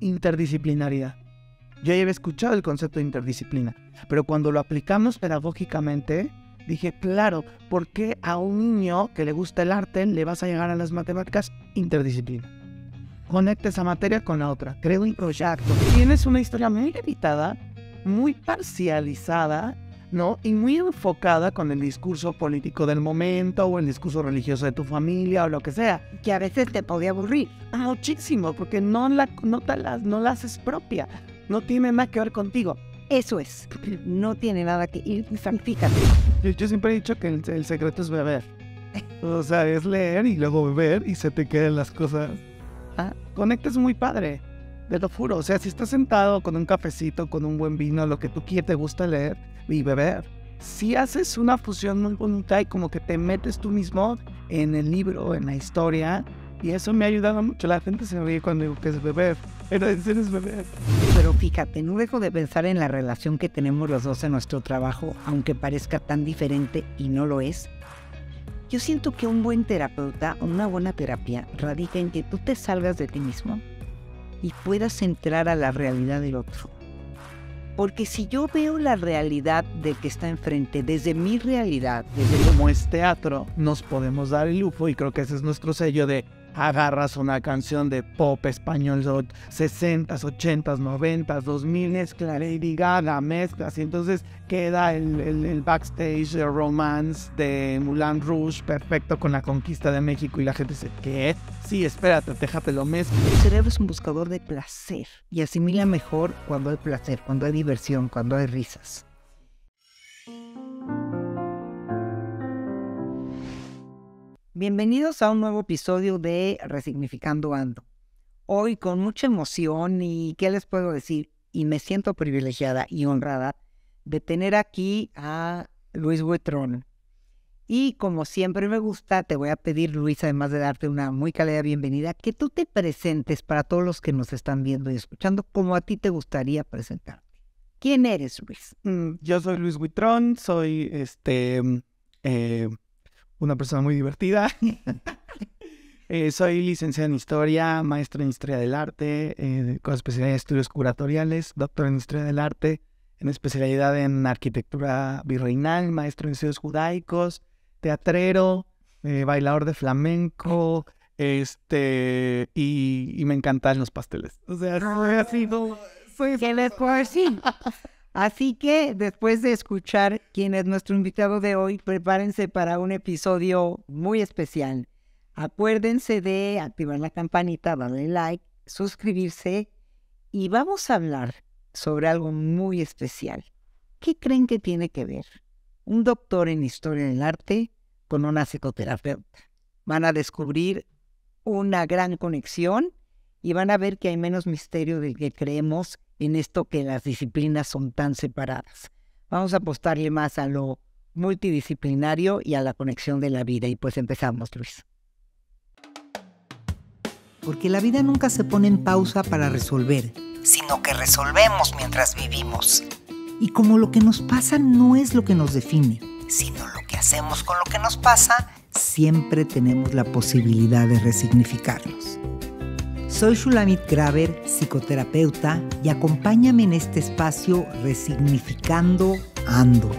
interdisciplinaridad. Yo ya había escuchado el concepto de interdisciplina, pero cuando lo aplicamos pedagógicamente, dije, claro, ¿por qué a un niño que le gusta el arte le vas a llegar a las matemáticas interdisciplina? Conecta esa materia con la otra, Creo un proyecto. Tienes una historia muy limitada, muy parcializada ¿no? Y muy enfocada con el discurso político del momento o el discurso religioso de tu familia o lo que sea. Que a veces te podía aburrir. Muchísimo, porque no la, no no haces propia. No tiene más que ver contigo. Eso es. No tiene nada que ir. Fíjate. Yo, siempre he dicho que el, secreto es beber. O sea, es leer y luego beber y se te queden las cosas. Ah. conectas muy padre. de lo juro. O sea, si estás sentado con un cafecito, con un buen vino, lo que tú quieres, te gusta leer y beber. Si haces una fusión muy bonita y como que te metes tú mismo en el libro, en la historia, y eso me ha ayudado mucho. La gente se ríe cuando digo que es beber, pero decir beber. Pero fíjate, no dejo de pensar en la relación que tenemos los dos en nuestro trabajo, aunque parezca tan diferente y no lo es. Yo siento que un buen terapeuta o una buena terapia radica en que tú te salgas de ti mismo y puedas entrar a la realidad del otro. Porque si yo veo la realidad de que está enfrente, desde mi realidad, desde cómo es teatro, nos podemos dar el lujo, y creo que ese es nuestro sello de agarras una canción de pop español de 60 80s, 90s, 2000, mezcla diga mezcla ah, mezclas, y entonces queda el, el, backstage de romance de Mulan Rouge perfecto con la conquista de México y la gente se ¿qué? Sí, espérate, déjate lo mezcla El cerebro es un buscador de placer y asimila mejor cuando hay placer, cuando hay diversión, cuando hay risas. Bienvenidos a un nuevo episodio de Resignificando Ando. Hoy con mucha emoción y qué les puedo decir, y me siento privilegiada y honrada de tener aquí a Luis Huitrón. Y como siempre me gusta, te voy a pedir, Luis, además de darte una muy cálida bienvenida, que tú te presentes para todos los que nos están viendo y escuchando como a ti te gustaría presentarte. ¿Quién eres, Luis? Mm, yo soy Luis Buitrón, soy este... Eh, una persona muy divertida. Eh, soy licenciada en Historia, maestro en Historia del Arte, eh, con especialidad en Estudios Curatoriales, doctor en Historia del Arte, en especialidad en Arquitectura Virreinal, maestro en Estudios Judaicos, teatrero, eh, bailador de flamenco, este, y, me encantan los pasteles. O sea, soy soy... Que Así que después de escuchar quién es nuestro invitado de hoy, prepárense para un episodio muy especial. Acuérdense de activar la campanita, darle like, suscribirse y vamos a hablar sobre algo muy especial. ¿Qué creen que tiene que ver un doctor en historia del arte con una psicoterapeuta? Van a descubrir una gran conexión y van a ver que hay menos misterio del que creemos en esto que las disciplinas son tan separadas. Vamos a apostarle más a lo multidisciplinario y a la conexión de la vida. Y pues empezamos, Luis. Porque la vida nunca se pone en pausa para resolver, sino que resolvemos mientras vivimos. Y como lo que nos pasa no es lo que nos define, sino lo que hacemos con lo que nos pasa, siempre tenemos la posibilidad de resignificarnos. Soy Shulamit Graver, psicoterapeuta, y acompáñame en este espacio Resignificando Ando.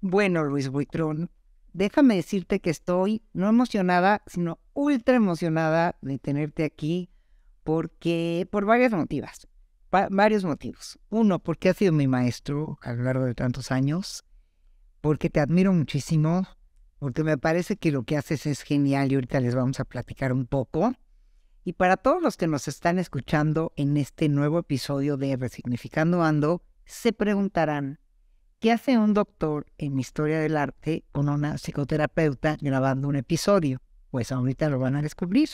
Bueno, Luis Buitrón, déjame decirte que estoy no emocionada, sino ultra emocionada de tenerte aquí, porque por varias motivas, varios motivos. Uno, porque has sido mi maestro a lo largo de tantos años, porque te admiro muchísimo, porque me parece que lo que haces es genial y ahorita les vamos a platicar un poco. Y para todos los que nos están escuchando en este nuevo episodio de Resignificando Ando, se preguntarán, ¿qué hace un doctor en historia del arte con una psicoterapeuta grabando un episodio? Pues ahorita lo van a descubrir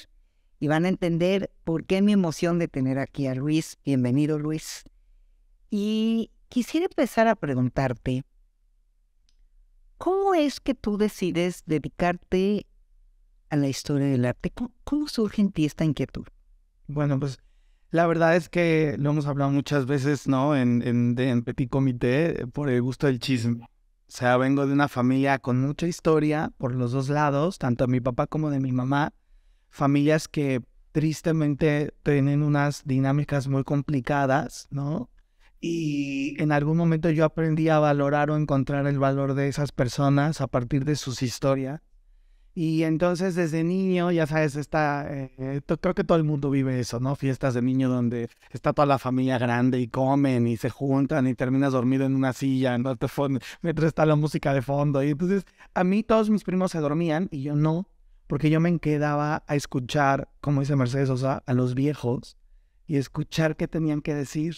y van a entender por qué mi emoción de tener aquí a Luis. Bienvenido, Luis. Y quisiera empezar a preguntarte, ¿Cómo es que tú decides dedicarte a la historia del arte? ¿Cómo, surge en ti esta inquietud? Bueno, pues la verdad es que lo hemos hablado muchas veces, ¿no? En, en, en Petit Comité, eh, por el gusto del chisme. O sea, vengo de una familia con mucha historia por los dos lados, tanto de mi papá como de mi mamá. Familias que tristemente tienen unas dinámicas muy complicadas, ¿no? Y en algún momento yo aprendí a valorar o encontrar el valor de esas personas a partir de sus historias. Y entonces desde niño, ya sabes, está, eh, creo que todo el mundo vive eso, ¿no? Fiestas de niño donde está toda la familia grande y comen y se juntan y terminas dormido en una silla, ¿no? Te mientras está la música de fondo. Y entonces a mí todos mis primos se dormían y yo no, porque yo me quedaba a escuchar, como dice Mercedes Sosa, a los viejos y escuchar qué tenían que decir.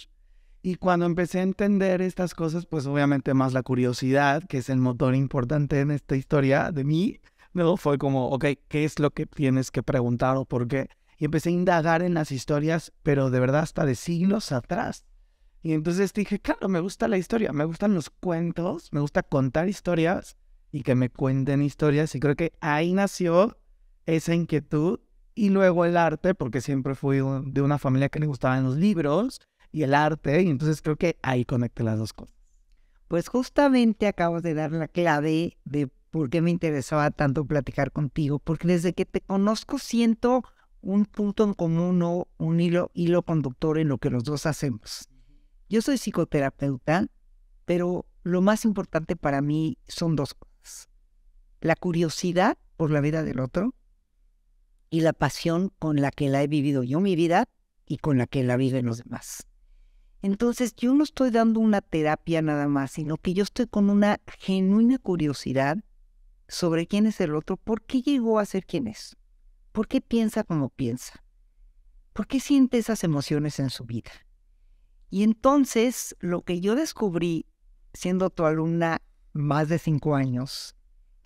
Y cuando empecé a entender estas cosas, pues obviamente más la curiosidad, que es el motor importante en esta historia de mí, ¿no? Fue como, ok, ¿qué es lo que tienes que preguntar o por qué? Y empecé a indagar en las historias, pero de verdad hasta de siglos atrás. Y entonces dije, claro, me gusta la historia, me gustan los cuentos, me gusta contar historias y que me cuenten historias. Y creo que ahí nació esa inquietud. Y luego el arte, porque siempre fui de una familia que le gustaban los libros y el arte. Y entonces creo que ahí conecté las dos cosas. Pues justamente acabas de dar la clave de por qué me interesaba tanto platicar contigo, porque desde que te conozco siento un punto en común o un hilo, hilo conductor en lo que los dos hacemos. Yo soy psicoterapeuta, pero lo más importante para mí son dos cosas. La curiosidad por la vida del otro y la pasión con la que la he vivido yo mi vida y con la que la viven los demás. Entonces yo no estoy dando una terapia nada más, sino que yo estoy con una genuina curiosidad sobre quién es el otro, por qué llegó a ser quien es, por qué piensa como piensa, por qué siente esas emociones en su vida. Y entonces lo que yo descubrí siendo tu alumna más de cinco años,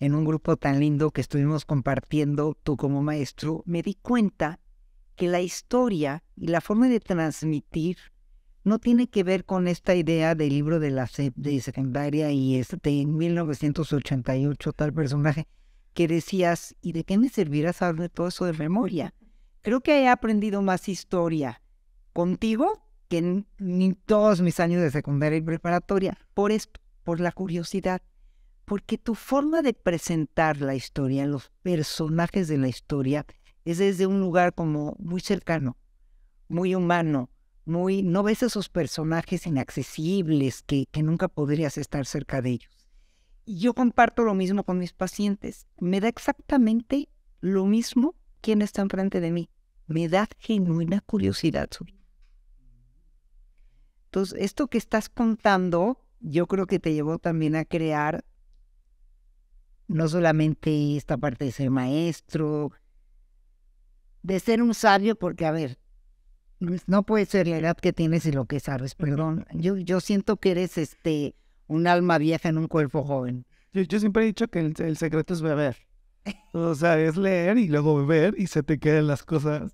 en un grupo tan lindo que estuvimos compartiendo tú como maestro, me di cuenta que la historia y la forma de transmitir no tiene que ver con esta idea del libro de la secundaria y este en 1988 tal personaje que decías, ¿y de qué me servirá saber todo eso de memoria? Creo que he aprendido más historia contigo que en, todos mis años de secundaria y preparatoria, por esto, por la curiosidad, porque tu forma de presentar la historia, los personajes de la historia, es desde un lugar como muy cercano, muy humano, muy, no ves esos personajes inaccesibles que, nunca podrías estar cerca de ellos. Y yo comparto lo mismo con mis pacientes. Me da exactamente lo mismo quien está enfrente de mí. Me da genuina curiosidad entonces, esto que estás contando, yo creo que te llevó también a crear no solamente esta parte de ser maestro, de ser un sabio, porque, a ver, pues, no puede ser la edad que tienes y lo que sabes, perdón. Yo, siento que eres este un alma vieja en un cuerpo joven. Yo, siempre he dicho que el, secreto es beber. O sea, es leer y luego beber y se te quedan las cosas.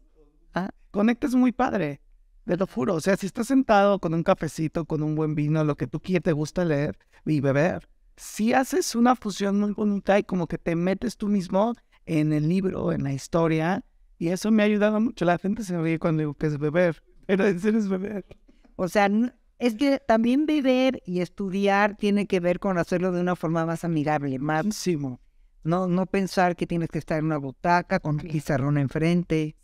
¿Ah? Conectas muy padre, De lo juro. O sea, si estás sentado con un cafecito, con un buen vino, lo que tú quieres, te gusta leer y beber. Si haces una fusión muy bonita y como que te metes tú mismo en el libro, en la historia, y eso me ha ayudado mucho. La gente se ríe cuando digo que es beber, pero decir es beber. O sea, es que también beber y estudiar tiene que ver con hacerlo de una forma más amigable, más... No, no pensar que tienes que estar en una butaca con un pizarrón enfrente.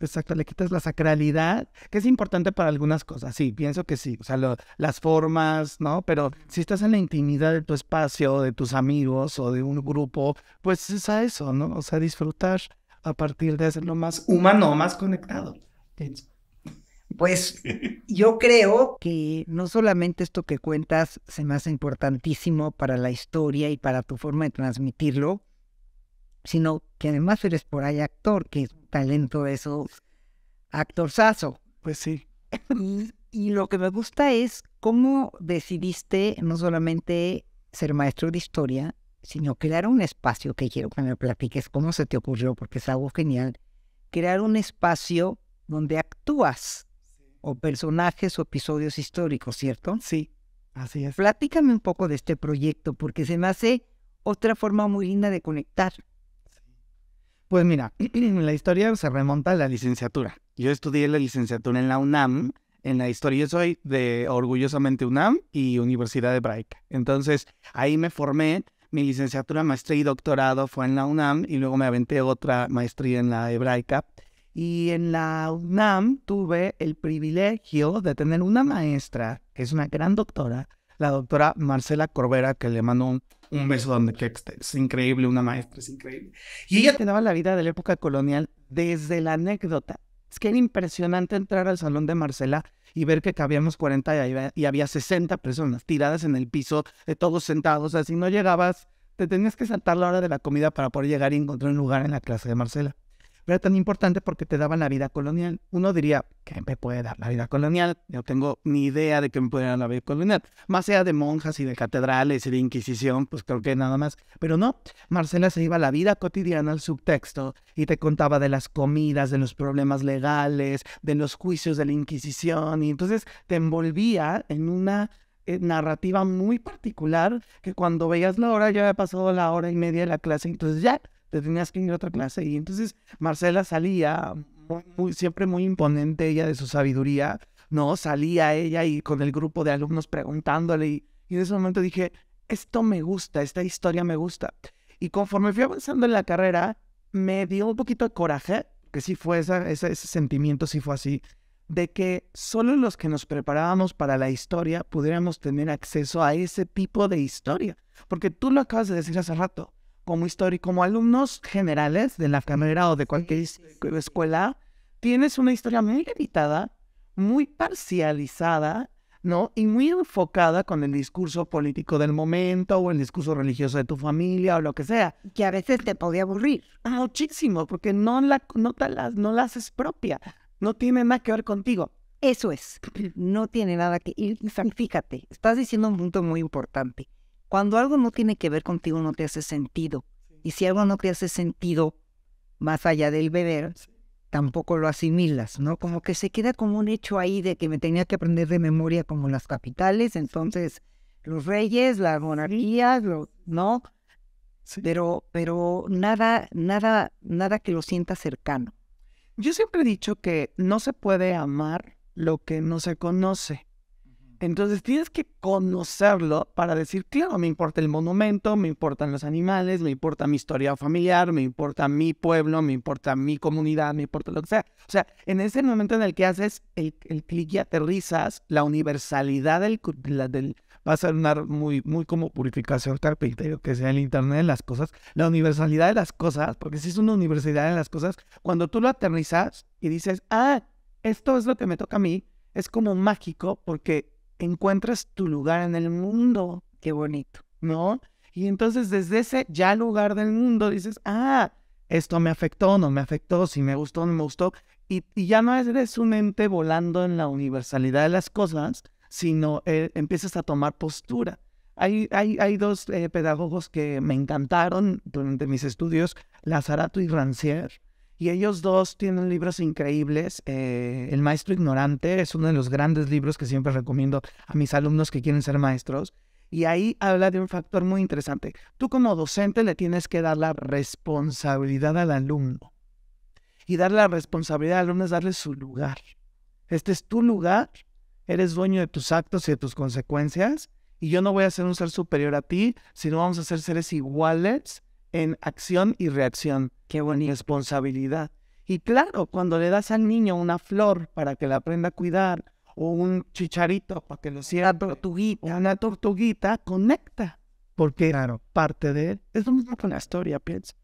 Exacto, le quitas la sacralidad, que es importante para algunas cosas, sí, pienso que sí, o sea, las formas, ¿no? Pero si estás en la intimidad de tu espacio, de tus amigos o de un grupo, pues es a eso, ¿no? O sea, disfrutar a partir de hacerlo más humano, más conectado. Pues yo creo que no solamente esto que cuentas se me hace importantísimo para la historia y para tu forma de transmitirlo, sino que además eres por ahí actor, que talento esos, actorzazo. Pues sí. y lo que me gusta es cómo decidiste no solamente ser maestro de historia, sino crear un espacio que quiero que me platiques cómo se te ocurrió, porque es algo genial. Crear un espacio donde actúas o personajes o episodios históricos, ¿cierto? Sí, así es. Platícame un poco de este proyecto, porque se me hace otra forma muy linda de conectar. Pues mira, la historia se remonta a la licenciatura. Yo estudié la licenciatura en la UNAM, en la historia. Yo soy de orgullosamente UNAM y Universidad de Braica. Entonces, ahí me formé mi licenciatura, maestría y doctorado fue en la UNAM y luego me aventé otra maestría en la hebraica. Y en la UNAM tuve el privilegio de tener una maestra, que es una gran doctora, la doctora Marcela Corbera, que le mando un, beso donde que es increíble, una maestra es increíble. Y ella te la vida de la época colonial desde la anécdota. Es que era impresionante entrar al salón de Marcela y ver que cabíamos 40 y había 60 personas tiradas en el piso, de eh, todos sentados. así no llegabas, te tenías que saltar la hora de la comida para poder llegar y encontrar un lugar en la clase de Marcela pero tan importante porque te daban la vida colonial. Uno diría, ¿qué me puede dar la vida colonial? Yo tengo ni idea de qué me puede dar la vida colonial. Más sea de monjas y de catedrales y de Inquisición, pues creo que nada más. Pero no, Marcela se iba a la vida cotidiana, al subtexto, y te contaba de las comidas, de los problemas legales, de los juicios de la Inquisición, y entonces te envolvía en una eh, narrativa muy particular que cuando veías la hora ya había pasado la hora y media de la clase, entonces ya te tenías que ir a otra clase. Y entonces Marcela salía, muy, siempre muy imponente ella de su sabiduría, ¿no? Salía ella y con el grupo de alumnos preguntándole y, en ese momento dije, esto me gusta, esta historia me gusta. Y conforme fui avanzando en la carrera, me dio un poquito de coraje, que sí fue esa, ese, ese sentimiento, sí fue así, de que solo los que nos preparábamos para la historia pudiéramos tener acceso a ese tipo de historia. Porque tú lo acabas de decir hace rato, como como alumnos generales de la carrera o de cualquier escuela, tienes una historia muy limitada, muy parcializada, ¿no? Y muy enfocada con el discurso político del momento o el discurso religioso de tu familia o lo que sea. Que a veces te podía aburrir. Ah, muchísimo, porque no la, no te no la haces propia. No tiene nada que ver contigo. Eso es. No tiene nada que... ir. fíjate, estás diciendo un punto muy importante cuando algo no tiene que ver contigo, no te hace sentido. Y si algo no te hace sentido, más allá del beber, tampoco lo asimilas, ¿no? Como que se queda como un hecho ahí de que me tenía que aprender de memoria como las capitales, entonces los reyes, las monarquías, ¿no? Pero, pero nada, nada, nada que lo sienta cercano. Yo siempre he dicho que no se puede amar lo que no se conoce. Entonces tienes que conocerlo para decir, claro, me importa el monumento, me importan los animales, me importa mi historia familiar, me importa mi pueblo, me importa mi comunidad, me importa lo que sea. O sea, en ese momento en el que haces el, el clic y aterrizas, la universalidad del, del, va a ser una muy, muy como purificación carpintero que sea el Internet de las cosas, la universalidad de las cosas, porque si es una universalidad de las cosas, cuando tú lo aterrizas y dices, ah, esto es lo que me toca a mí, es como mágico porque encuentras tu lugar en el mundo, qué bonito, ¿no? Y entonces desde ese ya lugar del mundo dices, ah, esto me afectó, no me afectó, si me gustó, no me gustó. Y, ya no eres un ente volando en la universalidad de las cosas, sino eh, empiezas a tomar postura. Hay, dos eh, pedagogos que me encantaron durante mis estudios, Lazarato y Rancière y ellos dos tienen libros increíbles. Eh, el Maestro Ignorante es uno de los grandes libros que siempre recomiendo a mis alumnos que quieren ser maestros. Y ahí habla de un factor muy interesante. Tú como docente le tienes que dar la responsabilidad al alumno. Y dar la responsabilidad al alumno es darle su lugar. Este es tu lugar, eres dueño de tus actos y de tus consecuencias. Y yo no voy a ser un ser superior a ti, sino vamos a ser seres iguales en acción y reacción. Qué bonita Responsabilidad. Y claro, cuando le das al niño una flor para que la aprenda a cuidar, o un chicharito para que lo cierre, una tortuguita, una tortuguita conecta, porque claro. parte de él es lo mismo con la historia, piensa.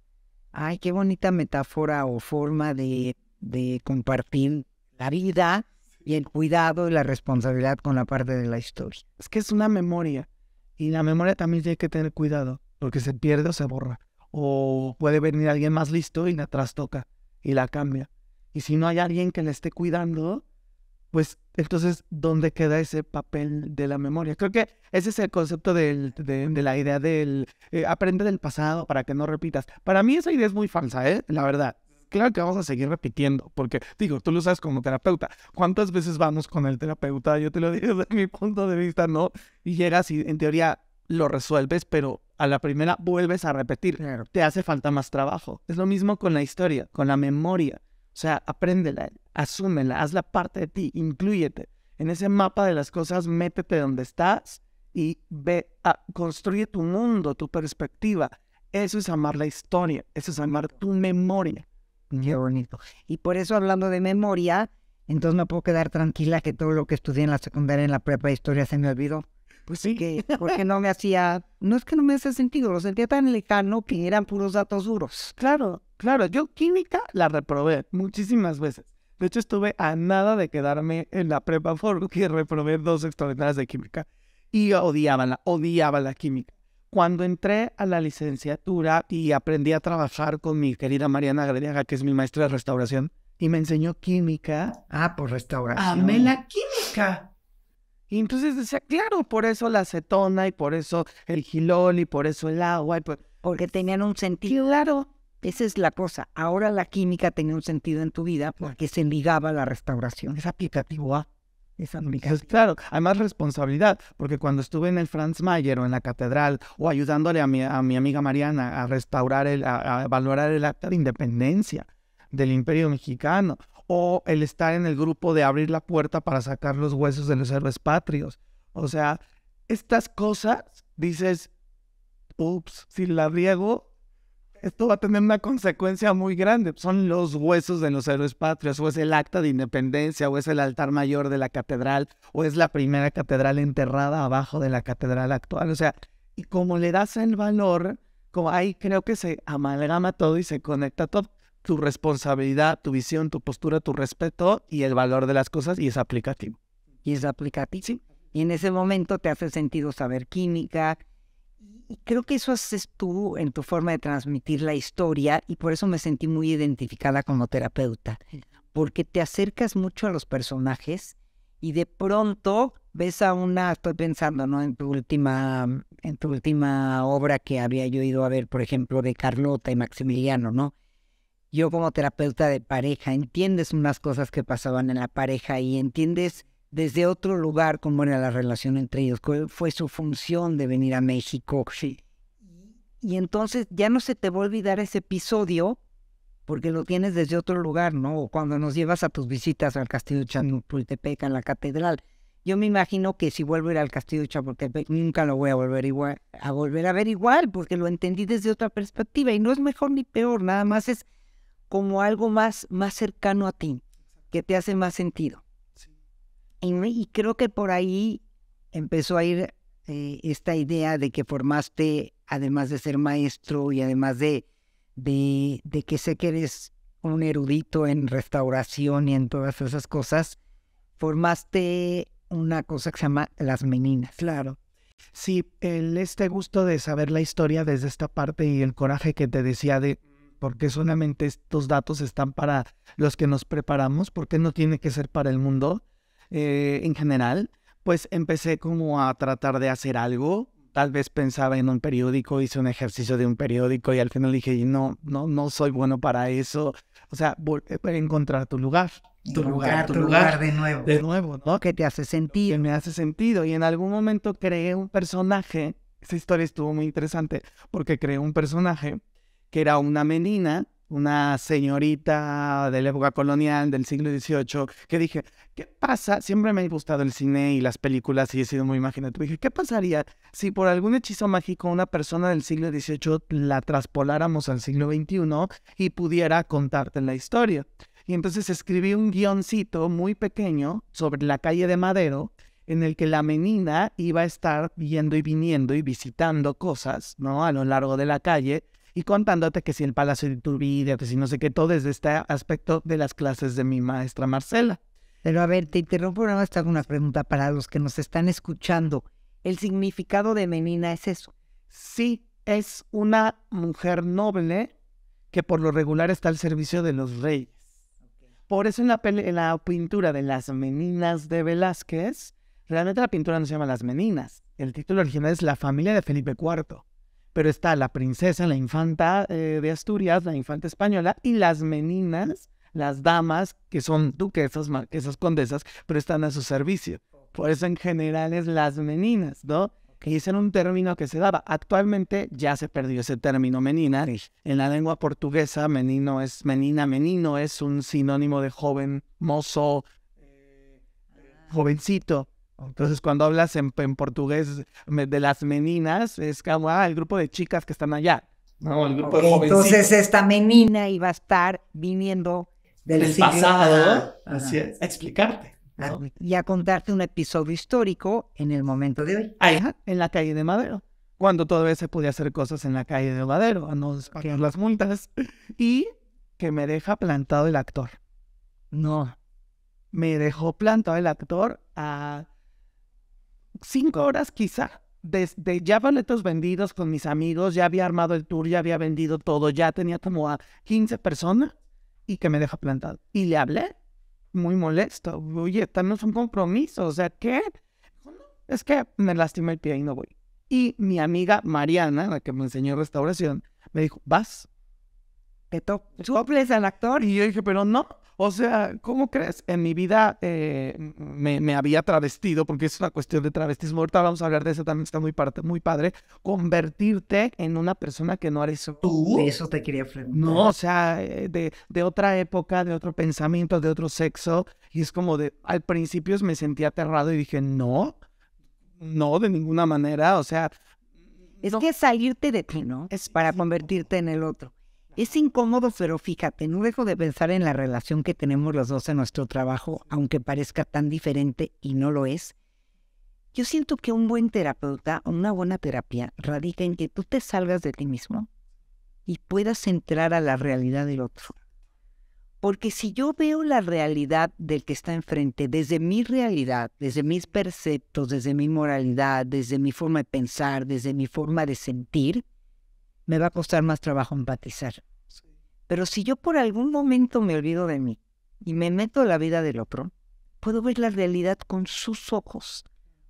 Ay, qué bonita metáfora o forma de, de compartir la vida y el cuidado y la responsabilidad con la parte de la historia. Es que es una memoria y la memoria también tiene que tener cuidado porque se pierde o se borra o puede venir alguien más listo y la trastoca y la cambia. Y si no hay alguien que la esté cuidando, pues entonces, ¿dónde queda ese papel de la memoria? Creo que ese es el concepto de, la idea del eh, aprende del pasado para que no repitas. Para mí esa idea es muy falsa, ¿eh? La verdad. Claro que vamos a seguir repitiendo, porque digo, tú lo sabes como terapeuta. ¿Cuántas veces vamos con el terapeuta? Yo te lo digo desde mi punto de vista, ¿no? Y llegas y en teoría lo resuelves, pero a la primera vuelves a repetir. Te hace falta más trabajo. Es lo mismo con la historia, con la memoria. O sea, apréndela, asúmela, hazla parte de ti, incluyete. En ese mapa de las cosas, métete donde estás y ve, a, construye tu mundo, tu perspectiva. Eso es amar la historia, eso es amar tu memoria. Qué bonito. Y por eso hablando de memoria, entonces me puedo quedar tranquila que todo lo que estudié en la secundaria, en la prepa de historia, se me olvidó pues porque no me hacía, no es que no me hacía sentido, lo sentía tan lejano que eran puros datos duros. Claro, claro, yo química la reprobé muchísimas veces. De hecho, estuve a nada de quedarme en la prepa porque reprobé dos extraordinarias de química y odiaba la, odiaba la química. Cuando entré a la licenciatura y aprendí a trabajar con mi querida Mariana grega que es mi maestra de restauración, y me enseñó química. Ah, por restauración. Amé la química. Y entonces decía, claro, por eso la acetona y por eso el gilol y por eso el agua. Porque tenían un sentido. Claro. Esa es la cosa. Ahora la química tenía un sentido en tu vida porque se ligaba a la restauración. Es aplicativo a. ¿ah? Es aplicativo. Claro, además responsabilidad, porque cuando estuve en el Franz Mayer o en la catedral o ayudándole a mi, amiga Mariana a restaurar, el, a, a valorar el acta de independencia del Imperio Mexicano o el estar en el grupo de abrir la puerta para sacar los huesos de los héroes patrios. O sea, estas cosas dices, ups, si la riego, esto va a tener una consecuencia muy grande. Son los huesos de los héroes patrios, o es el acta de independencia, o es el altar mayor de la catedral, o es la primera catedral enterrada abajo de la catedral actual. O sea, y como le das el valor, como ahí creo que se amalgama todo y se conecta todo tu responsabilidad, tu visión, tu postura, tu respeto y el valor de las cosas y es aplicativo. Y es aplicativo. Sí. Y en ese momento te hace sentido saber química. Y creo que eso haces tú en tu forma de transmitir la historia y por eso me sentí muy identificada como terapeuta, porque te acercas mucho a los personajes y de pronto ves a una, estoy pensando, ¿no? En tu última, en tu última obra que había yo ido a ver, por ejemplo, de Carlota y Maximiliano, ¿no? yo como terapeuta de pareja, entiendes unas cosas que pasaban en la pareja y entiendes desde otro lugar cómo era la relación entre ellos, cuál fue su función de venir a México. Y entonces ya no se te va a olvidar ese episodio porque lo tienes desde otro lugar, ¿no? O cuando nos llevas a tus visitas al Castillo de Chapultepec, en la catedral. Yo me imagino que si vuelvo a ir al Castillo Chapultepec, nunca lo voy a volver, igual, a volver a ver igual, porque lo entendí desde otra perspectiva y no es mejor ni peor, nada más es como algo más, más cercano a ti, que te hace más sentido. Y, creo que por ahí empezó a ir eh, esta idea de que formaste, además de ser maestro y además de, de, que sé que eres un erudito en restauración y en todas esas cosas, formaste una cosa que se llama Las Meninas. Claro. Sí, el, este gusto de saber la historia desde esta parte y el coraje que te decía de porque solamente estos datos están para los que nos preparamos, porque no tiene que ser para el mundo eh, en general, pues empecé como a tratar de hacer algo. Tal vez pensaba en un periódico, hice un ejercicio de un periódico y al final dije, no, no, no soy bueno para eso. O sea, para eh, encontrar tu lugar. Tu, lugar, tu lugar, lugar, de nuevo. De nuevo, ¿no? Que te hace sentido. Que me hace sentido. Y en algún momento creé un personaje. Esa historia estuvo muy interesante porque creé un personaje que era una menina, una señorita de la época colonial del siglo XVIII, que dije, ¿qué pasa? Siempre me ha gustado el cine y las películas y he sido muy imaginativo. Dije, ¿qué pasaría si por algún hechizo mágico una persona del siglo XVIII la traspoláramos al siglo XXI y pudiera contarte la historia? Y entonces escribí un guioncito muy pequeño sobre la calle de Madero en el que la menina iba a estar yendo y viniendo y visitando cosas, ¿no? A lo largo de la calle y contándote que si el Palacio de Iturbide, que si no sé qué, todo desde este aspecto de las clases de mi maestra Marcela. Pero a ver, te interrumpo ahora más, a una pregunta para los que nos están escuchando. ¿El significado de Menina es eso? Sí, es una mujer noble que por lo regular está al servicio de los reyes. Por eso en la, en la pintura de las meninas de Velázquez, realmente la pintura no se llama Las Meninas. El título original es La familia de Felipe IV pero está la princesa, la infanta eh, de Asturias, la infanta española, y las meninas, las damas, que son duquesas, marquesas, condesas, pero están a su servicio. Por eso en general es las meninas, ¿no? Que ese era un término que se daba. Actualmente ya se perdió ese término menina. En la lengua portuguesa, menino es menina, menino es un sinónimo de joven, mozo, eh, ah. jovencito. Entonces, cuando hablas en, portugués de las meninas, es como, ah, el grupo de chicas que están allá. No, el grupo de Entonces, esta menina iba a estar viniendo del, pasado, así es, a explicarte. Y a contarte un episodio histórico en el momento de hoy. Ahí, en la calle de Madero. Cuando todavía se podía hacer cosas en la calle de Madero, a no pagar las multas. Y que me deja plantado el actor. No. Me dejó plantado el actor a cinco horas quizá, desde ya boletos vendidos con mis amigos, ya había armado el tour, ya había vendido todo, ya tenía como a 15 personas y que me deja plantado. Y le hablé, muy molesto, oye, no un compromiso, o sea, ¿qué? Es que me lastimé el pie y no voy. Y mi amiga Mariana, la que me enseñó restauración, me dijo, vas, te top, al actor. Y yo dije, pero no, o sea, ¿cómo crees? En mi vida eh, me, había travestido, porque es una cuestión de travestismo. Ahorita vamos a hablar de eso también, está muy, parte, muy padre. Convertirte en una persona que no eres tú. eso te quería preguntar. No, o sea, eh, de, otra época, de otro pensamiento, de otro sexo. Y es como de, al principio me sentí aterrado y dije, no, no, de ninguna manera. O sea, es que salirte de ti, ¿no? Es para convertirte en el otro. Es incómodo, pero fíjate, no dejo de pensar en la relación que tenemos los dos en nuestro trabajo, aunque parezca tan diferente y no lo es. Yo siento que un buen terapeuta una buena terapia radica en que tú te salgas de ti mismo y puedas entrar a la realidad del otro. Porque si yo veo la realidad del que está enfrente desde mi realidad, desde mis perceptos, desde mi moralidad, desde mi forma de pensar, desde mi forma de sentir, me va a costar más trabajo empatizar. Pero si yo por algún momento me olvido de mí y me meto a la vida del otro, puedo ver la realidad con sus ojos,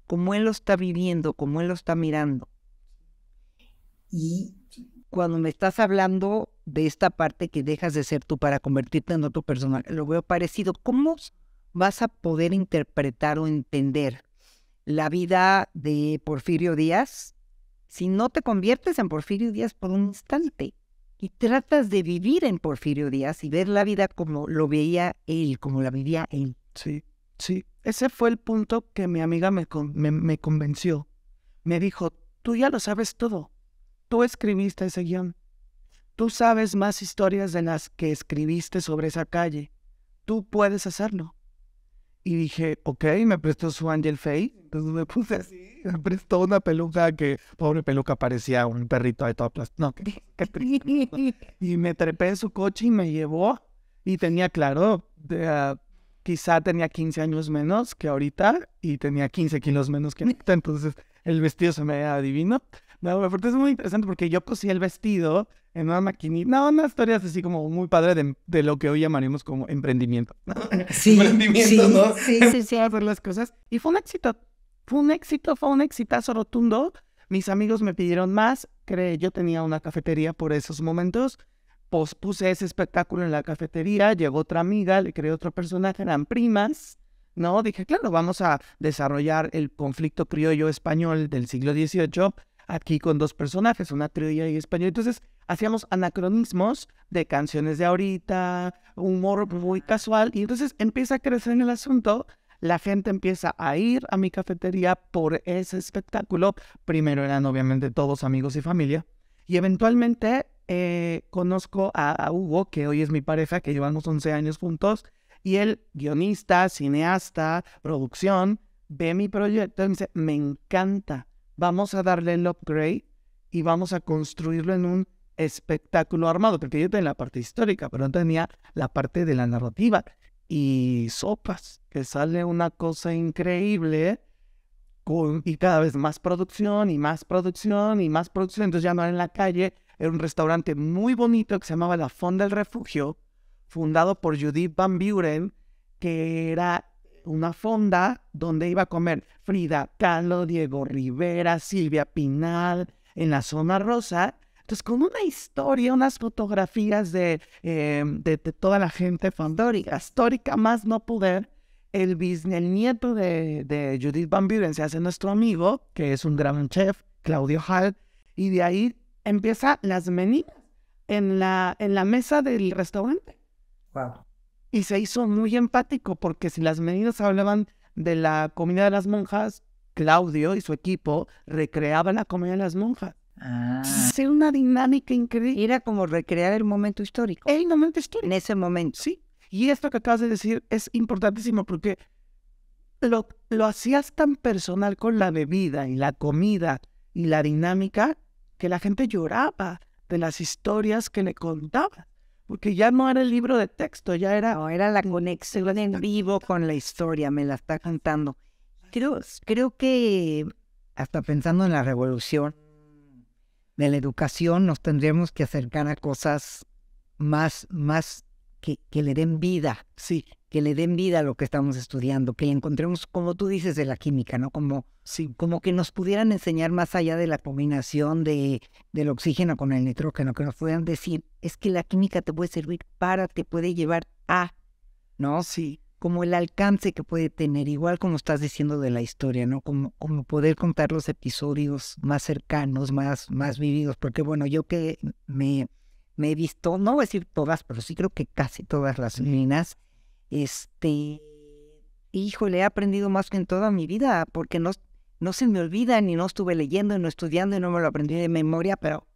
como él lo está viviendo, como él lo está mirando. Y cuando me estás hablando de esta parte que dejas de ser tú para convertirte en otro personal, lo veo parecido. ¿Cómo vas a poder interpretar o entender la vida de Porfirio Díaz si no te conviertes en Porfirio Díaz por un instante y tratas de vivir en Porfirio Díaz y ver la vida como lo veía él, como la vivía él. Sí, sí. Ese fue el punto que mi amiga me, me, convenció. Me dijo, tú ya lo sabes todo. Tú escribiste ese guión. Tú sabes más historias de las que escribiste sobre esa calle. Tú puedes hacerlo. Y dije, ok, me prestó su Angel Faye. Entonces me puse así. Me prestó una peluca que, pobre peluca, parecía un perrito de toda No, qué, triste. y me trepé en su coche y me llevó. Y tenía, claro, ah, quizá tenía 15 años menos que ahorita y tenía 15 kilos menos que ahorita. Entonces el vestido se me divino. No, aparte es muy interesante porque yo cosí el vestido en una maquinita. No, una historia así como muy padre de, lo que hoy llamaremos como emprendimiento. Sí, emprendimiento, sí, ¿no? Sí, sí, sí. Hacer las cosas. Y fue un éxito. Fue un éxito, fue un exitazo rotundo. Mis amigos me pidieron más. creé yo tenía una cafetería por esos momentos. Pospuse ese espectáculo en la cafetería. Llegó otra amiga, le creé otro personaje, eran primas. ¿no? Dije, claro, vamos a desarrollar el conflicto criollo español del siglo XVIII aquí con dos personajes, una trilla y español. Entonces hacíamos anacronismos de canciones de ahorita, humor muy casual, y entonces empieza a crecer en el asunto. La gente empieza a ir a mi cafetería por ese espectáculo. Primero eran obviamente todos amigos y familia. Y eventualmente eh, conozco a, a, Hugo, que hoy es mi pareja, que llevamos 11 años juntos, y él, guionista, cineasta, producción, ve mi proyecto y me dice, me encanta, vamos a darle el upgrade y vamos a construirlo en un espectáculo armado, porque yo tenía la parte histórica, pero no tenía la parte de la narrativa. Y sopas, que sale una cosa increíble, con, y cada vez más producción, y más producción, y más producción. Entonces ya no era en la calle, era un restaurante muy bonito que se llamaba La Fonda del Refugio, fundado por Judith Van Buren, que era una fonda donde iba a comer Frida Kahlo, Diego Rivera, Silvia Pinal, en la zona rosa. Entonces, con una historia, unas fotografías de, em, de, toda la gente fondórica, histórica más no poder, el, el nieto de, Judith Van Buren se hace nuestro amigo, que es un gran chef, Claudio Hall, y de ahí empieza las meninas en la, en la mesa del restaurante. Wow y se hizo muy empático porque si las medidas hablaban de la comida de las monjas, Claudio y su equipo recreaban la comida de las monjas. Ah. una dinámica increíble. Era como recrear el momento histórico. El momento histórico. En ese momento. Sí. Y esto que acabas de decir es importantísimo porque lo, lo hacías tan personal con la bebida y la comida y la dinámica que la gente lloraba de las historias que le contaba porque ya no era el libro de texto, ya era... era la conexión en vivo con la historia, me la está cantando. Creo, creo que hasta pensando en la revolución de la educación, nos tendríamos que acercar a cosas más, más que, que le den vida. Sí que le den vida a lo que estamos estudiando, que encontremos, como tú dices, de la química, ¿no? Como, como que nos pudieran enseñar más allá de la combinación de, del oxígeno con el nitrógeno, que nos pudieran decir, es que la química te puede servir para, te puede llevar a, ¿no? Sí. Como el alcance que puede tener, igual como estás diciendo de la historia, ¿no? Como, como poder contar los episodios más cercanos, más, más vividos, porque bueno, yo que me, me he visto, no voy a decir todas, pero sí creo que casi todas las minas, este, le he aprendido más que en toda mi vida, porque no, se me olvida, ni no estuve leyendo, no estudiando, y no me lo aprendí de memoria, pero,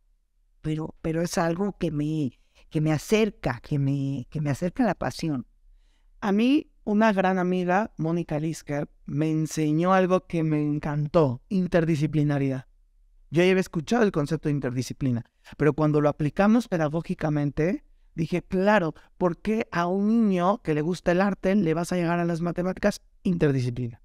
pero, es algo que me, que me acerca, que me, que me acerca la pasión. A mí, una gran amiga, Mónica Lisker, me enseñó algo que me encantó, interdisciplinaridad. Yo ya había escuchado el concepto de interdisciplina, pero cuando lo aplicamos pedagógicamente, Dije, claro, ¿por qué a un niño que le gusta el arte le vas a llegar a las matemáticas? Interdisciplina.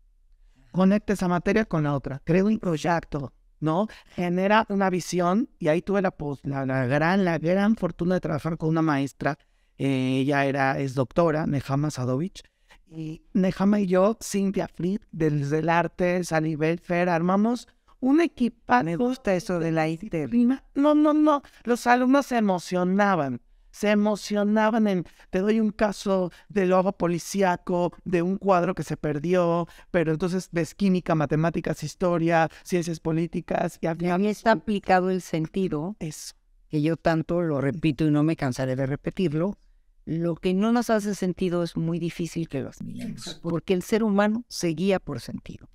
Conecta esa materia con la otra. Crea un proyecto, ¿no? Genera una visión y ahí tuve la, pues, la, gran, la gran fortuna de trabajar con una maestra. Eh, ella era, es doctora, Nehama Sadovich. Y Nehama y yo, Cynthia Fried, desde el arte, nivel Fer, armamos un equipo. Me gusta eso de la rima No, no, no. Los alumnos se emocionaban se emocionaban en, te doy un caso de lobo policíaco, de un cuadro que se perdió, pero entonces ves química, matemáticas, historia, ciencias políticas. Y a mí está aplicado el sentido. Eso. Que yo tanto lo repito y no me cansaré de repetirlo. Lo que no nos hace sentido es muy difícil que lo asimilemos, porque el ser humano seguía por sentido.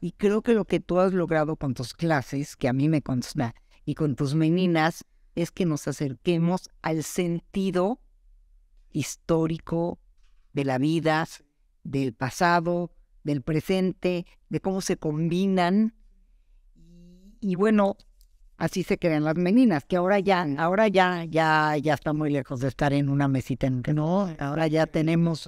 Y creo que lo que tú has logrado con tus clases, que a mí me consta, y con tus meninas, es que nos acerquemos al sentido histórico de la vida, del pasado, del presente, de cómo se combinan. Y bueno, así se crean las meninas, que ahora ya, ahora ya, ya, ya está muy lejos de estar en una mesita en no, ahora ya tenemos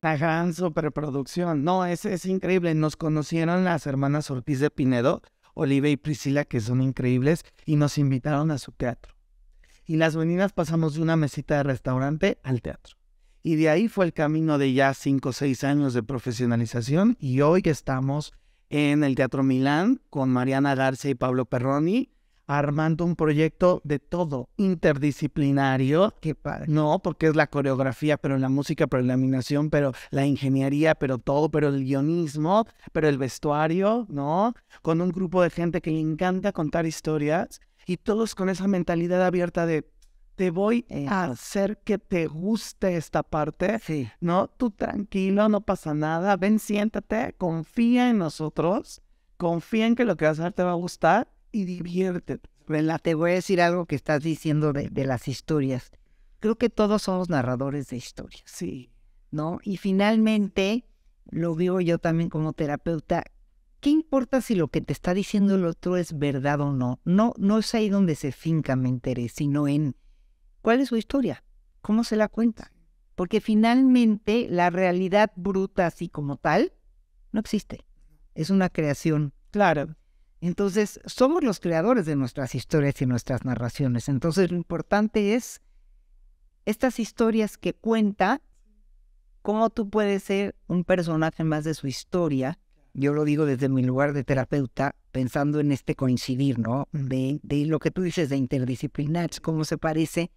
una gran superproducción. No, es, es increíble. Nos conocieron las hermanas Ortiz de Pinedo Olivia y Priscila, que son increíbles, y nos invitaron a su teatro. Y las venidas pasamos de una mesita de restaurante al teatro. Y de ahí fue el camino de ya cinco, o seis años de profesionalización y hoy estamos en el Teatro Milán con Mariana García y Pablo Perroni armando un proyecto de todo, interdisciplinario, que no, porque es la coreografía, pero la música, pero la iluminación, pero la ingeniería, pero todo, pero el guionismo, pero el vestuario, ¿no? Con un grupo de gente que le encanta contar historias y todos con esa mentalidad abierta de te voy a hacer que te guste esta parte, ¿no? Tú tranquilo, no pasa nada, ven, siéntate, confía en nosotros, confía en que lo que vas a hacer te va a gustar y diviértete. te voy a decir algo que estás diciendo de, las historias. Creo que todos somos narradores de historias. Sí. ¿No? Y finalmente, lo veo yo también como terapeuta, ¿qué importa si lo que te está diciendo el otro es verdad o no? No, no es ahí donde se finca me interés, sino en cuál es su historia, cómo se la cuenta. Porque finalmente la realidad bruta así como tal no existe. Es una creación. Claro. Entonces, somos los creadores de nuestras historias y nuestras narraciones. Entonces, lo importante es estas historias que cuenta, cómo tú puedes ser un personaje más de su historia. Yo lo digo desde mi lugar de terapeuta, pensando en este coincidir, ¿no? De, lo que tú dices de interdisciplinar, cómo se parece,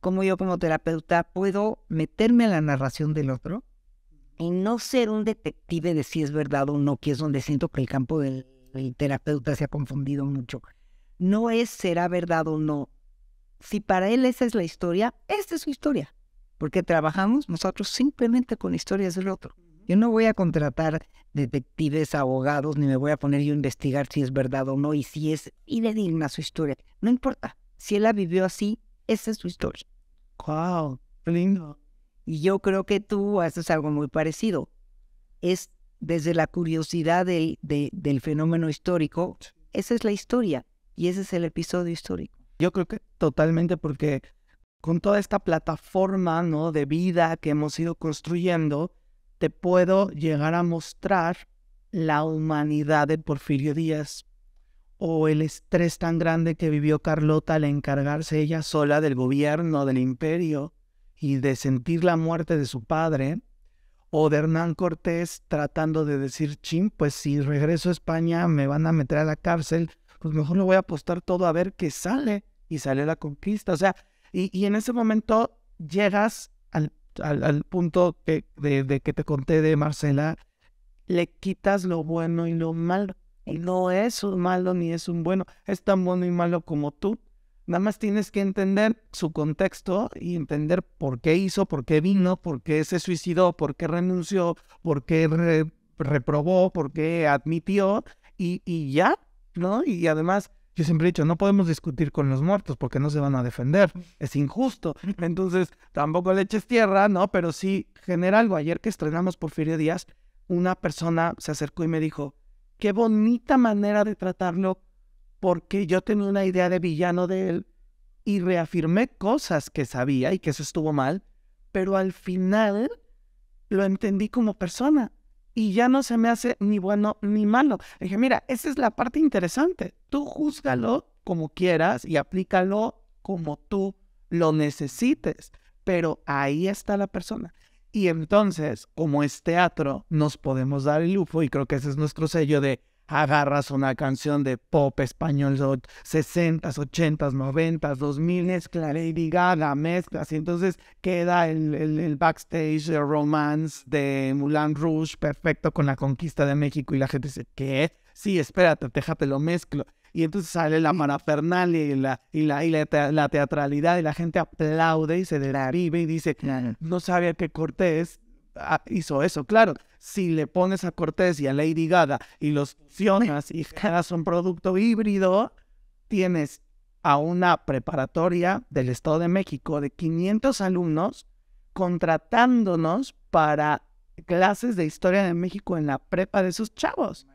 cómo yo como terapeuta puedo meterme a la narración del otro y no ser un detective de si es verdad o no, que es donde siento que el campo del el terapeuta se ha confundido mucho. No es será verdad o no. Si para él esa es la historia, esta es su historia. Porque trabajamos nosotros simplemente con historias del otro. Yo no voy a contratar detectives, abogados, ni me voy a poner yo a investigar si es verdad o no y si es digna su historia. No importa. Si él la vivió así, esa es su historia. ¡Wow! Lindo. Y yo creo que tú haces algo muy parecido. Es desde la curiosidad del, fenómeno histórico, esa es la historia y ese es el episodio histórico. Yo creo que totalmente porque con toda esta plataforma ¿no? de vida que hemos ido construyendo, te puedo llegar a mostrar la humanidad de Porfirio Díaz o el estrés tan grande que vivió Carlota al encargarse ella sola del gobierno, del imperio y de sentir la muerte de su padre o de Hernán Cortés tratando de decir, chin, pues si regreso a España me van a meter a la cárcel, pues mejor lo voy a apostar todo a ver qué sale. Y sale la conquista. O sea, y, en ese momento llegas al, al, punto de, de, que te conté de Marcela, le quitas lo bueno y lo malo. Y no es un malo ni es un bueno, es tan bueno y malo como tú. Nada más tienes que entender su contexto y entender por qué hizo, por qué vino, por qué se suicidó, por qué renunció, por qué reprobó, por qué admitió y, y ya, ¿no? Y además, yo siempre he dicho, no podemos discutir con los muertos porque no se van a defender, es injusto. Entonces, tampoco le eches tierra, ¿no? Pero sí genera algo. Ayer que estrenamos Porfirio Díaz, una persona se acercó y me dijo, qué bonita manera de tratarlo porque yo tenía una idea de villano de él y reafirmé cosas que sabía y que eso estuvo mal, pero al final lo entendí como persona y ya no se me hace ni bueno ni malo. dije, mira, esa es la parte interesante. Tú júzgalo como quieras y aplícalo como tú lo necesites, pero ahí está la persona. Y entonces, como es teatro, nos podemos dar el lujo, y creo que ese es nuestro sello de agarras una canción de pop español, 60 80 90s, 2000, y ah, la mezclas, y entonces queda el, backstage romance de Mulan Rouge perfecto con la conquista de México, y la gente dice, ¿qué? Sí, espérate, déjate lo mezclo. Y entonces sale la parafernalia y, la, y, la, teatralidad, y la gente aplaude y se derive y dice, no sabía que Cortés Ah, hizo eso. Claro, si le pones a Cortés y a Lady Gaga y los fusionas y cada un producto híbrido, tienes a una preparatoria del Estado de México de 500 alumnos contratándonos para clases de historia de México en la prepa de sus chavos.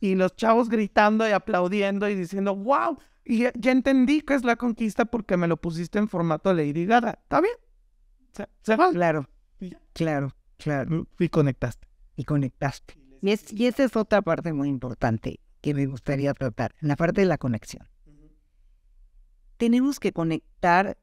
Y los chavos gritando y aplaudiendo y diciendo, wow, y ya, entendí que es la conquista porque me lo pusiste en formato Lady Gaga. ¿Está bien? se va. Claro, claro. Claro. Y conectaste. Y conectaste. Y, esa es otra parte muy importante que me gustaría tratar, la parte de la conexión. Tenemos que conectar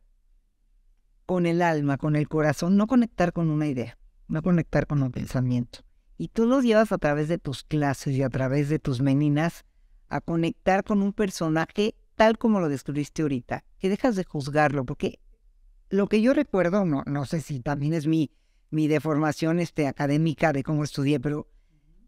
con el alma, con el corazón, no conectar con una idea, no conectar con un pensamiento. Y tú los llevas a través de tus clases y a través de tus meninas a conectar con un personaje tal como lo descubriste ahorita, que dejas de juzgarlo, porque lo que yo recuerdo, no, no sé si también es mi mi deformación este, académica de cómo estudié, pero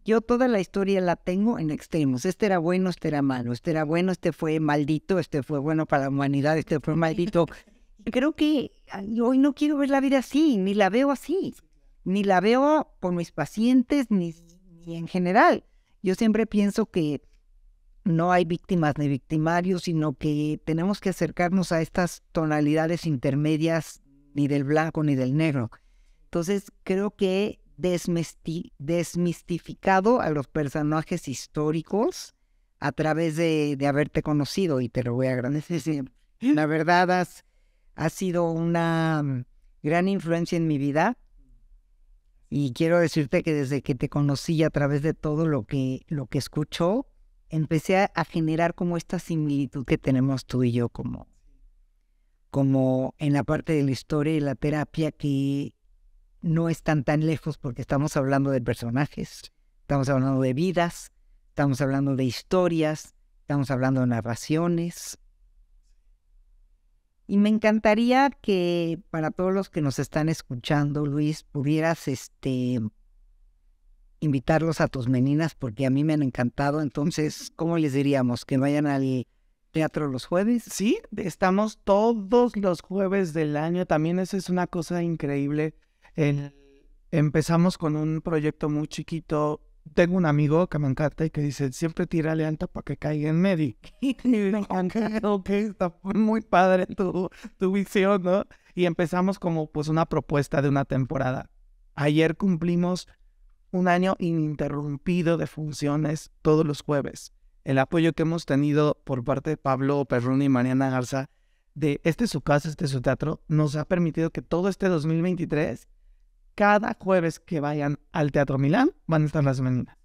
yo toda la historia la tengo en extremos. Este era bueno, este era malo, este era bueno, este fue maldito, este fue bueno para la humanidad, este fue maldito. Creo que hoy no quiero ver la vida así, ni la veo así, ni la veo por mis pacientes, ni en general. Yo siempre pienso que no hay víctimas ni victimarios, sino que tenemos que acercarnos a estas tonalidades intermedias, ni del blanco ni del negro. Entonces, creo que he desmistificado a los personajes históricos a través de, haberte conocido y te lo voy a agradecer La verdad, has, sido una mm, gran influencia en mi vida y quiero decirte que desde que te conocí a través de todo lo que, lo que escucho, empecé a, generar como esta similitud que tenemos tú y yo como, como en la parte de la historia y la terapia que no están tan lejos porque estamos hablando de personajes, estamos hablando de vidas, estamos hablando de historias, estamos hablando de narraciones. Y me encantaría que para todos los que nos están escuchando, Luis, pudieras este invitarlos a tus meninas porque a mí me han encantado. Entonces, ¿cómo les diríamos? Que vayan al teatro los jueves. Sí, estamos todos los jueves del año. También eso es una cosa increíble empezamos con un proyecto muy chiquito. Tengo un amigo que me encanta y que dice, siempre tírale alta para que caiga en medio. me encanta, ok, está muy padre tu, tu visión, ¿no? Y empezamos como pues una propuesta de una temporada. Ayer cumplimos un año ininterrumpido de funciones todos los jueves. El apoyo que hemos tenido por parte de Pablo Perruni y Mariana Garza de este es su casa, este es su teatro, nos ha permitido que todo este 2023 cada jueves que vayan al Teatro Milán van a estar las meninas.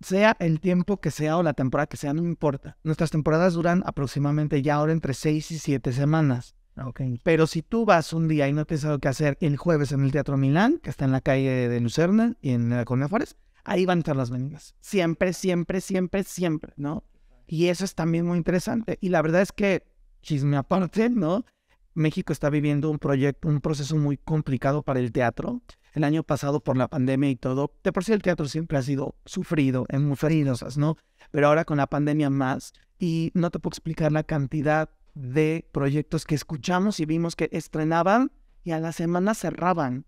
Sea el tiempo que sea o la temporada que sea, no importa. Nuestras temporadas duran aproximadamente ya ahora entre seis y siete semanas. Okay. Pero si tú vas un día y no tienes algo que hacer el jueves en el Teatro Milán, que está en la calle de Lucerna y en la Colonia Juárez, ahí van a estar las meninas. Siempre, siempre, siempre, siempre, ¿no? Y eso es también muy interesante. Y la verdad es que, chisme aparte, ¿no? México está viviendo un proyecto, un proceso muy complicado para el teatro. El año pasado por la pandemia y todo, de por sí el teatro siempre ha sido sufrido en muy ¿no? Pero ahora con la pandemia más y no te puedo explicar la cantidad de proyectos que escuchamos y vimos que estrenaban y a la semana cerraban.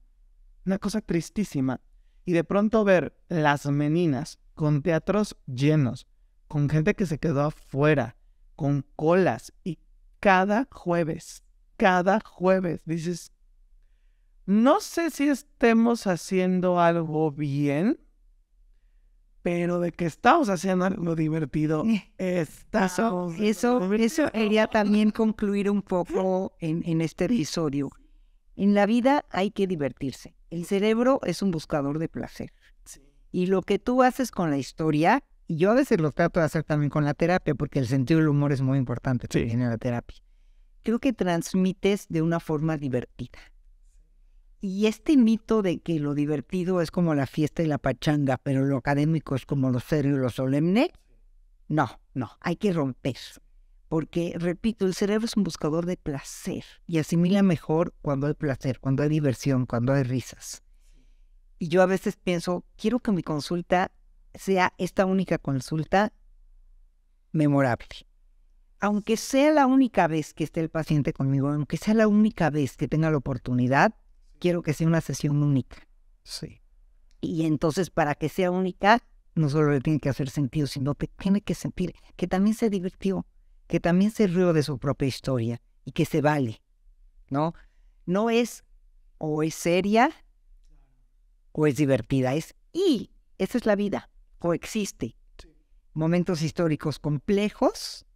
Una cosa tristísima. Y de pronto ver las meninas con teatros llenos, con gente que se quedó afuera, con colas y cada jueves cada jueves. Dices, no sé si estemos haciendo algo bien, pero de que estamos haciendo algo divertido, eh, estamos. Eso, eso, quería también concluir un poco en, este episodio. En la vida hay que divertirse. El cerebro es un buscador de placer. Y lo que tú haces con la historia, y yo a veces lo trato de hacer también con la terapia, porque el sentido del humor es muy importante en la terapia creo que transmites de una forma divertida. Y este mito de que lo divertido es como la fiesta y la pachanga, pero lo académico es como lo serio y lo solemne, no, no, hay que romper. Porque, repito, el cerebro es un buscador de placer y asimila mejor cuando hay placer, cuando hay diversión, cuando hay risas. Y yo a veces pienso, quiero que mi consulta sea esta única consulta memorable aunque sea la única vez que esté el paciente conmigo, aunque sea la única vez que tenga la oportunidad, quiero que sea una sesión única. Sí. Y entonces, para que sea única, no solo le tiene que hacer sentido, sino que tiene que sentir que también se divirtió, que también se rió de su propia historia y que se vale, ¿no? No es o es seria o es divertida, es y esa es la vida, coexiste. Momentos históricos complejos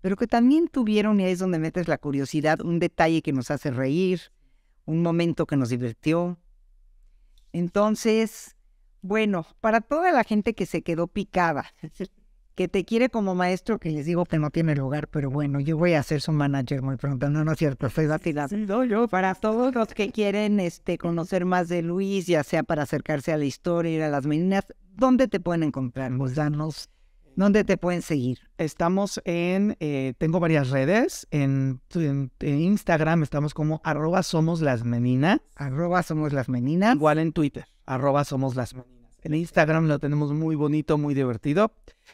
pero que también tuvieron, y ahí es donde metes la curiosidad, un detalle que nos hace reír, un momento que nos divirtió. Entonces, bueno, para toda la gente que se quedó picada, que te quiere como maestro, que les digo que no tiene lugar, pero bueno, yo voy a ser su manager muy pronto. No, no es cierto, estoy vacilando. yo, para todos los que quieren este, conocer más de Luis, ya sea para acercarse a la historia, ir a las meninas, ¿dónde te pueden encontrar? Pues danos ¿Dónde te pueden seguir? Estamos en, eh, tengo varias redes, en, Instagram estamos como arroba somos las meninas. Arroba somos las meninas. Igual en Twitter, arroba somos las meninas. En Instagram lo tenemos muy bonito, muy divertido.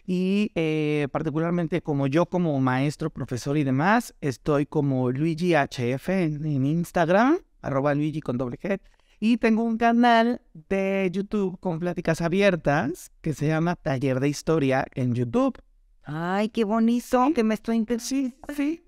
Y eh, particularmente como yo, como maestro, profesor y demás, estoy como Luigi HF en, Instagram, arroba Luigi con doble G. Y tengo un canal de YouTube con pláticas abiertas que se llama Taller de Historia en YouTube. Ay, qué bonito, que me estoy Sí, sí.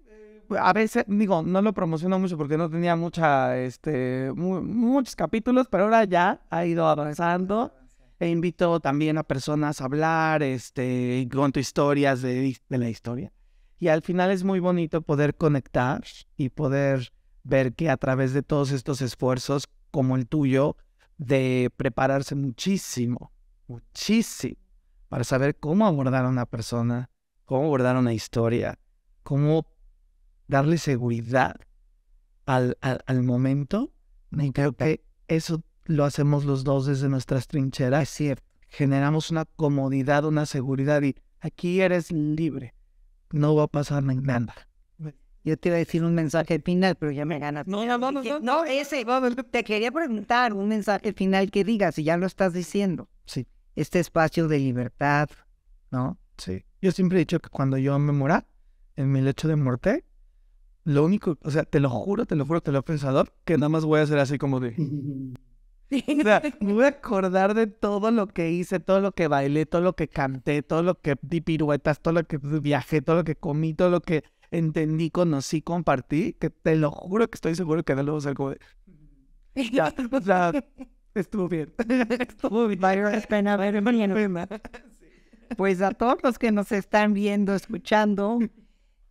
A veces, digo, no lo promociono mucho porque no tenía mucha, este, muchos capítulos, pero ahora ya ha ido avanzando. E invito también a personas a hablar, este, cuento historias de, de la historia. Y al final es muy bonito poder conectar y poder ver que a través de todos estos esfuerzos como el tuyo de prepararse muchísimo, muchísimo, para saber cómo abordar a una persona, cómo abordar una historia, cómo darle seguridad al, momento. Y creo que eso lo hacemos los dos desde nuestras trincheras. cierto, generamos una comodidad, una seguridad y aquí eres libre. No va a pasar nada. Yo te iba a decir un mensaje final, pero ya me ganas. No, ya vamos, no. No, ese, te quería preguntar un mensaje final que digas, y ya lo estás diciendo. Sí. Este espacio de libertad, ¿no? Sí. Yo siempre he dicho que cuando yo me mora, en mi lecho de muerte, lo único, o sea, te lo juro, te lo juro, te lo he pensado, que nada más voy a ser así como de... me voy a acordar de todo lo que hice, todo lo que bailé, todo lo que canté, todo lo que di piruetas, todo lo que viajé, todo lo que comí, todo lo que entendí, conocí, compartí, que te lo juro que estoy seguro que no lo voy a de... Ya, o sea, estuvo bien. estuvo bien. Pena, Pues a todos los que nos están viendo, escuchando,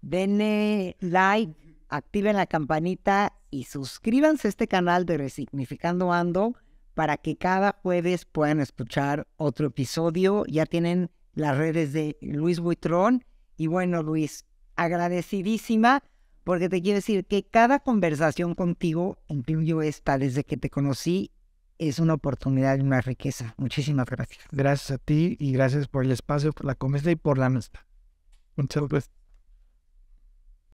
denle like, activen la campanita y suscríbanse a este canal de Resignificando Ando para que cada jueves puedan escuchar otro episodio. Ya tienen las redes de Luis Buitrón. Y bueno, Luis, agradecidísima porque te quiero decir que cada conversación contigo, en incluyo esta desde que te conocí, es una oportunidad y una riqueza. Muchísimas gracias. Gracias a ti y gracias por el espacio, por la comida y por la amistad. Muchas gracias.